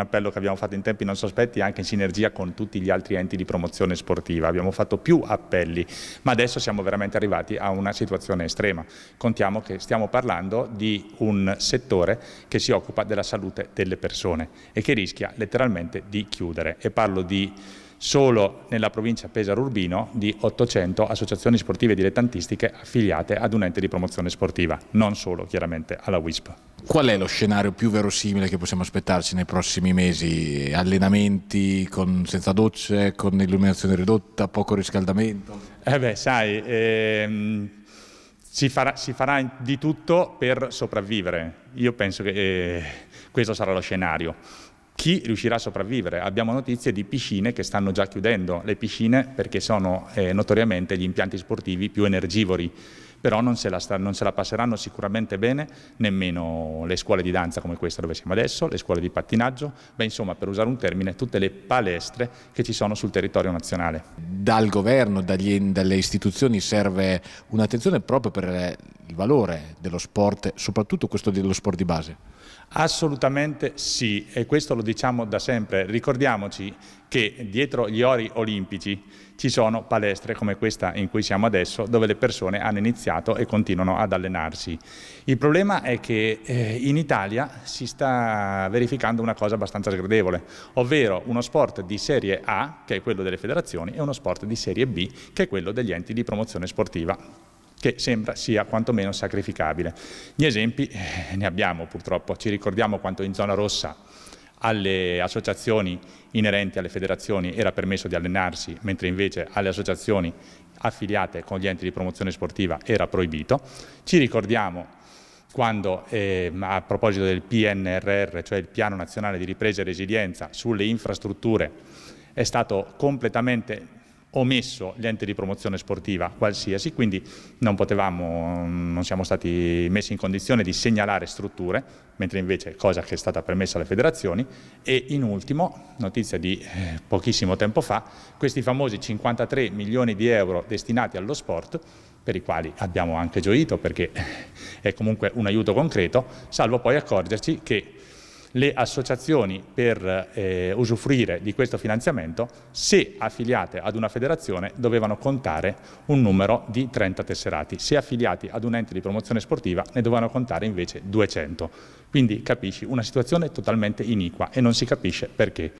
un appello che abbiamo fatto in tempi non sospetti anche in sinergia con tutti gli altri enti di promozione sportiva, abbiamo fatto più appelli, ma adesso siamo veramente arrivati a una situazione estrema. Contiamo che stiamo parlando di un settore che si occupa della salute delle persone e che rischia letteralmente di chiudere e parlo di solo nella provincia Pesaro-Urbino di 800 associazioni sportive dilettantistiche affiliate ad un ente di promozione sportiva, non solo chiaramente alla WISP. Qual è lo scenario più verosimile che possiamo aspettarci nei prossimi mesi? Allenamenti con, senza docce, con illuminazione ridotta, poco riscaldamento? Eh beh, sai, ehm, si, farà, si, farà, di tutto per sopravvivere. Io penso che eh, questo sarà lo scenario chi riuscirà a sopravvivere. Abbiamo notizie di piscine che stanno già chiudendo, le piscine perché sono eh, notoriamente gli impianti sportivi più energivori, però non se, la sta, non se la passeranno sicuramente bene nemmeno le scuole di danza come questa dove siamo adesso, le scuole di pattinaggio, beh insomma per usare un termine tutte le palestre che ci sono sul territorio nazionale. Dal governo, dagli, dalle istituzioni serve un'attenzione proprio per il valore dello sport, soprattutto questo dello sport di base. Assolutamente sì, e questo lo diciamo da sempre. Ricordiamoci che dietro gli ori olimpici ci sono palestre come questa in cui siamo adesso, dove le persone hanno iniziato e continuano ad allenarsi. Il problema è che eh, in Italia si sta verificando una cosa abbastanza sgradevole, ovvero uno sport di serie A, che è quello delle federazioni, e uno sport di serie B, che è quello degli enti di promozione sportiva che sembra sia quantomeno sacrificabile. Gli esempi eh, ne abbiamo purtroppo, ci ricordiamo quanto in zona rossa alle associazioni inerenti alle federazioni era permesso di allenarsi, mentre invece alle associazioni affiliate con gli enti di promozione sportiva era proibito. Ci ricordiamo quando eh, a proposito del PNRR, cioè il Piano Nazionale di Ripresa e Resilienza, sulle infrastrutture è stato completamente omesso gli enti di promozione sportiva qualsiasi, quindi non, potevamo, non siamo stati messi in condizione di segnalare strutture, mentre invece cosa che è stata permessa alle federazioni. E in ultimo, notizia di eh, pochissimo tempo fa, questi famosi 53 milioni di euro destinati allo sport per i quali abbiamo anche gioito perché eh, è comunque un aiuto concreto, salvo poi accorgerci che le associazioni per eh, usufruire di questo finanziamento, se affiliate ad una federazione, dovevano contare un numero di 30 tesserati, se affiliati ad un ente di promozione sportiva ne dovevano contare invece 200. Quindi capisci, una situazione totalmente iniqua e non si capisce perché.